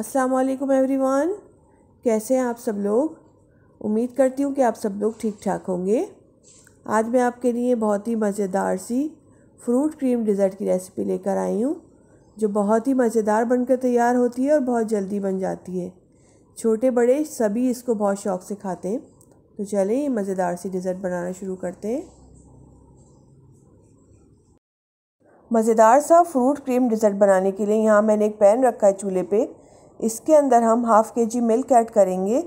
अस्सलाम वालेकुम एवरीवन कैसे हैं आप सब लोग उम्मीद करती हूँ कि आप सब लोग ठीक ठाक होंगे आज मैं आपके लिए बहुत ही मज़ेदार सी फ्रूट क्रीम डिज़र्ट की रेसिपी लेकर आई हूँ जो बहुत ही मज़ेदार बनकर तैयार होती है और बहुत जल्दी बन जाती है छोटे बड़े सभी इसको बहुत शौक़ से खाते हैं तो चलें ये मज़ेदार सी डिज़र्ट बनाना शुरू करते हैं मज़ेदार सा फ्रूट क्रीम डिज़र्ट बनाने के लिए यहाँ मैंने एक पैन रखा है चूल्हे पे इसके अंदर हम हाफ़ के जी मिल्क ऐड करेंगे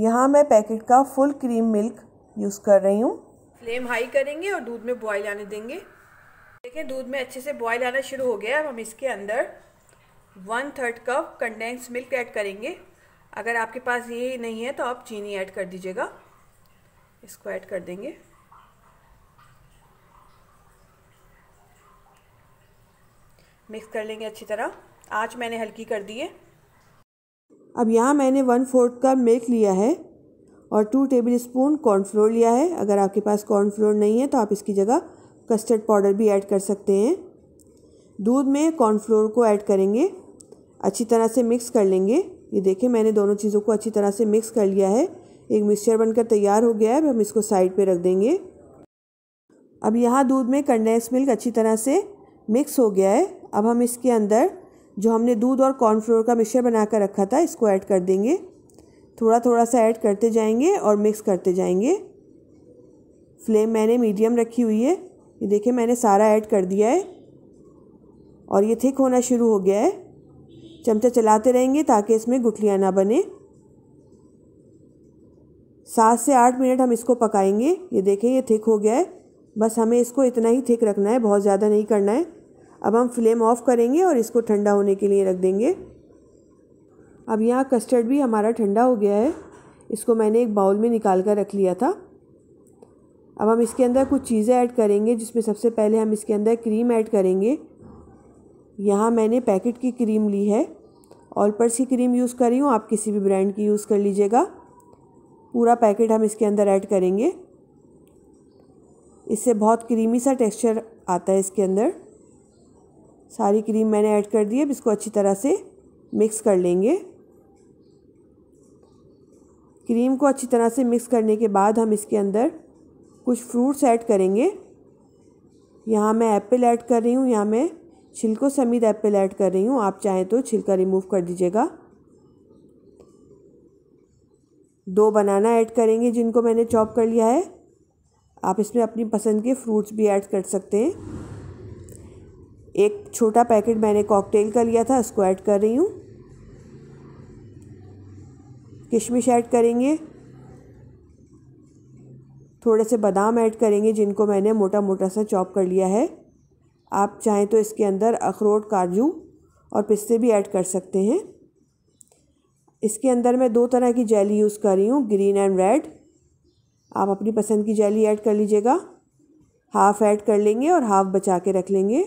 यहाँ मैं पैकेट का फुल क्रीम मिल्क यूज़ कर रही हूँ फ्लेम हाई करेंगे और दूध में बॉयल आने देंगे देखें दूध में अच्छे से बॉयल आना शुरू हो गया अब हम इसके अंदर one third cup condense milk add करेंगे अगर आपके पास ये नहीं है तो आप चीनी ऐड कर दीजिएगा इसको ऐड कर देंगे मिक्स कर लेंगे अच्छी तरह आँच मैंने हल्की कर दी है अब यहाँ मैंने वन फोर्थ कप मिल्क लिया है और टू टेबल स्पून कॉर्नफ्लोर लिया है अगर आपके पास कॉर्नफ्लोर नहीं है तो आप इसकी जगह कस्टर्ड पाउडर भी ऐड कर सकते हैं दूध में कॉर्नफ्लोर को ऐड करेंगे अच्छी तरह से मिक्स कर लेंगे ये देखें मैंने दोनों चीज़ों को अच्छी तरह से मिक्स कर लिया है एक मिक्सचर बनकर तैयार हो गया है अब हम इसको साइड पे रख देंगे अब यहाँ दूध में कंडेंस मिल्क अच्छी तरह से मिक्स हो गया है अब हम इसके अंदर जो हमने दूध और कॉर्नफ्लोर का मिक्सर बना कर रखा था इसको ऐड कर देंगे थोड़ा थोड़ा सा ऐड करते जाएंगे और मिक्स करते जाएंगे फ्लेम मैंने मीडियम रखी हुई है ये देखिए मैंने सारा ऐड कर दिया है और ये थिक होना शुरू हो गया है चमचा चलाते रहेंगे ताकि इसमें गुठलियाँ ना बने सात से आठ मिनट हम इसको पकाएंगे ये देखें ये थिक हो गया है बस हमें इसको इतना ही थिक रखना है बहुत ज़्यादा नहीं करना है अब हम फ्लेम ऑफ़ करेंगे और इसको ठंडा होने के लिए रख देंगे अब यहाँ कस्टर्ड भी हमारा ठंडा हो गया है इसको मैंने एक बाउल में निकाल कर रख लिया था अब हम इसके अंदर कुछ चीज़ें ऐड करेंगे जिसमें सबसे पहले हम इसके अंदर क्रीम ऐड करेंगे यहाँ मैंने पैकेट की क्रीम ली है ऑल पर्स की क्रीम यूज़ करी हूँ आप किसी भी ब्रांड की यूज़ कर लीजिएगा पूरा पैकेट हम इसके अंदर ऐड करेंगे इससे बहुत क्रीमी सा टेक्सचर आता है इसके अंदर सारी क्रीम मैंने ऐड कर दी अब इसको अच्छी तरह से मिक्स कर लेंगे क्रीम को अच्छी तरह से मिक्स करने के बाद हम इसके अंदर कुछ फ्रूट्स ऐड करेंगे यहाँ मैं एप्पल ऐड कर रही हूँ यहाँ मैं छिलको समीत एप्पल ऐड कर रही हूँ आप चाहें तो छिलका रिमूव कर दीजिएगा दो बनाना ऐड करेंगे जिनको मैंने चॉप कर लिया है आप इसमें अपनी पसंद के फ्रूट्स भी ऐड कर सकते हैं एक छोटा पैकेट मैंने कॉकटेल का लिया था उसको ऐड कर रही हूँ किशमिश ऐड करेंगे थोड़े से बादाम ऐड करेंगे जिनको मैंने मोटा मोटा सा चॉप कर लिया है आप चाहें तो इसके अंदर अखरोट काजू और पिस्ते भी ऐड कर सकते हैं इसके अंदर मैं दो तरह की जेली यूज़ कर रही हूँ ग्रीन एंड रेड आप अपनी पसंद की जेली ऐड कर लीजिएगा हाफ़ ऐड कर लेंगे और हाफ़ बचा के रख लेंगे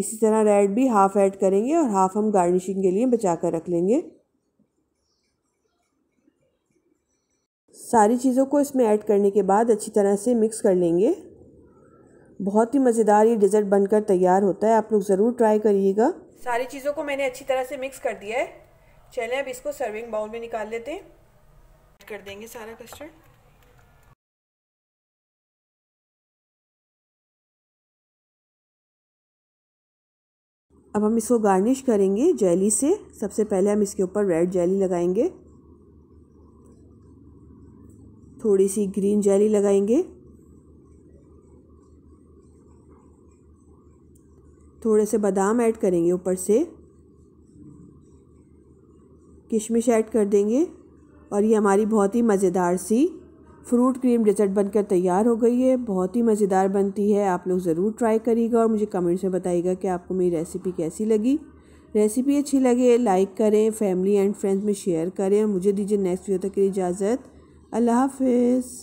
इसी तरह रेड भी हाफ़ ऐड करेंगे और हाफ़ हम गार्निशिंग के लिए बचा कर रख लेंगे सारी चीज़ों को इसमें ऐड करने के बाद अच्छी तरह से मिक्स कर लेंगे बहुत ही मज़ेदार ये डिज़र्ट बनकर तैयार होता है आप लोग ज़रूर ट्राई करिएगा सारी चीज़ों को मैंने अच्छी तरह से मिक्स कर दिया है चलें अब इसको सर्विंग बाउल में निकाल लेते हैं कर देंगे सारा कस्टर्ड अब हम इसको गार्निश करेंगे जेली से सबसे पहले हम इसके ऊपर रेड जेली लगाएंगे थोड़ी सी ग्रीन जेली लगाएंगे थोड़े से बादाम ऐड करेंगे ऊपर से किशमिश ऐड कर देंगे और ये हमारी बहुत ही मज़ेदार सी फ्रूट क्रीम डेजर्ट बनकर तैयार हो गई है बहुत ही मज़ेदार बनती है आप लोग ज़रूर ट्राई करिएगा और मुझे कमेंट्स में बताइएगा कि आपको मेरी रेसिपी कैसी लगी रेसिपी अच्छी लगे लाइक करें फैमिली एंड फ्रेंड्स में शेयर करें और मुझे दीजिए नेक्स्ट वीडियो तक की इजाज़त अल्लाह हाफिज़